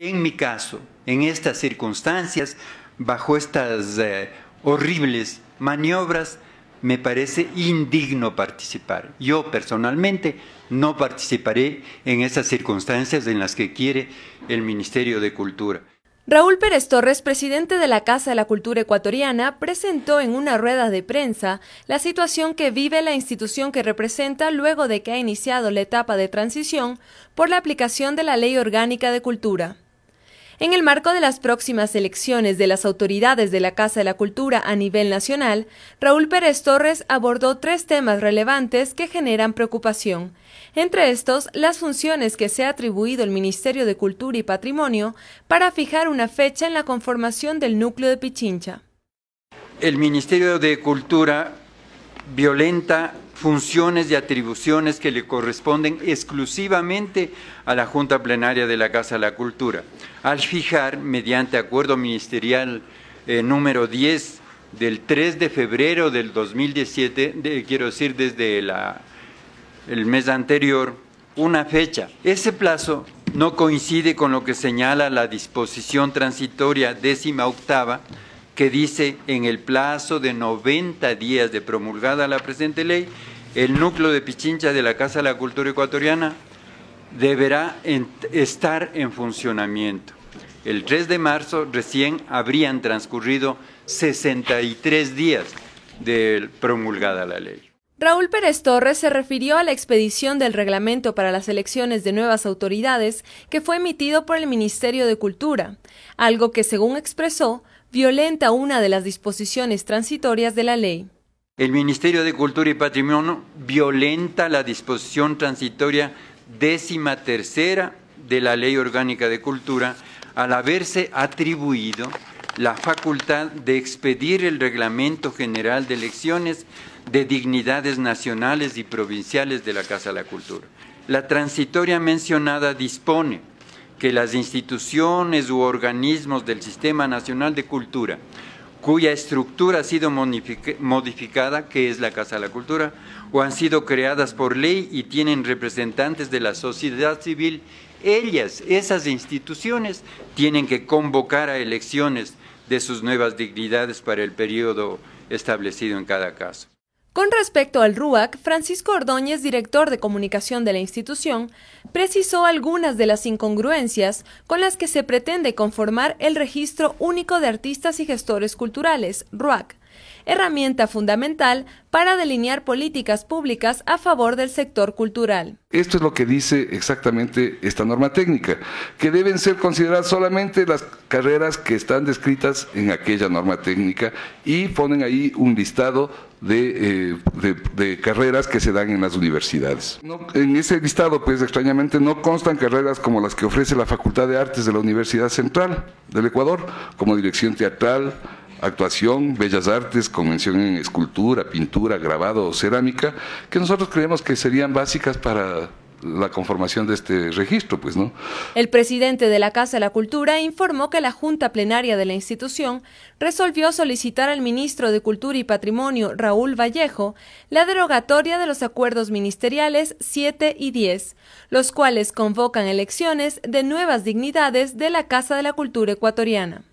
En mi caso, en estas circunstancias, bajo estas eh, horribles maniobras, me parece indigno participar. Yo personalmente no participaré en esas circunstancias en las que quiere el Ministerio de Cultura. Raúl Pérez Torres, presidente de la Casa de la Cultura Ecuatoriana, presentó en una rueda de prensa la situación que vive la institución que representa luego de que ha iniciado la etapa de transición por la aplicación de la Ley Orgánica de Cultura. En el marco de las próximas elecciones de las autoridades de la Casa de la Cultura a nivel nacional, Raúl Pérez Torres abordó tres temas relevantes que generan preocupación. Entre estos, las funciones que se ha atribuido el Ministerio de Cultura y Patrimonio para fijar una fecha en la conformación del núcleo de Pichincha. El Ministerio de Cultura violenta funciones y atribuciones que le corresponden exclusivamente a la Junta Plenaria de la Casa de la Cultura, al fijar, mediante acuerdo ministerial eh, número 10 del 3 de febrero del 2017, quiero decir desde el mes anterior, una fecha. Ese plazo no coincide con lo que señala la disposición transitoria décima octava que dice en el plazo de 90 días de promulgada la presente ley, el núcleo de Pichincha de la Casa de la Cultura Ecuatoriana deberá estar en funcionamiento. El 3 de marzo recién habrían transcurrido 63 días de promulgada la ley. Raúl Pérez Torres se refirió a la expedición del reglamento para las elecciones de nuevas autoridades que fue emitido por el Ministerio de Cultura, algo que, según expresó, violenta una de las disposiciones transitorias de la ley. El Ministerio de Cultura y Patrimonio violenta la disposición transitoria décima tercera de la Ley Orgánica de Cultura al haberse atribuido la facultad de expedir el Reglamento General de Elecciones de Dignidades Nacionales y Provinciales de la Casa de la Cultura. La transitoria mencionada dispone que las instituciones u organismos del Sistema Nacional de Cultura, cuya estructura ha sido modificada, que es la Casa de la Cultura, o han sido creadas por ley y tienen representantes de la sociedad civil, ellas, esas instituciones, tienen que convocar a elecciones de sus nuevas dignidades para el periodo establecido en cada caso. Con respecto al RUAC, Francisco Ordóñez, director de comunicación de la institución, precisó algunas de las incongruencias con las que se pretende conformar el Registro Único de Artistas y Gestores Culturales, RUAC, herramienta fundamental para delinear políticas públicas a favor del sector cultural. Esto es lo que dice exactamente esta norma técnica, que deben ser consideradas solamente las carreras que están descritas en aquella norma técnica y ponen ahí un listado de, eh, carreras que se dan en las universidades. en ese listado, pues extrañamente, no constan carreras como las que ofrece la Facultad de Artes de la Universidad Central del Ecuador, como dirección teatral, actuación, bellas artes, convención en escultura, pintura, grabado o cerámica, que nosotros creemos que serían básicas para la conformación de este registro, pues, ¿no? El presidente de la Casa de la Cultura informó que la Junta Plenaria de la institución resolvió solicitar al ministro de Cultura y Patrimonio, Raúl Vallejo, la derogatoria de los acuerdos ministeriales 7 y 10, los cuales convocan elecciones de nuevas dignidades de la Casa de la Cultura ecuatoriana.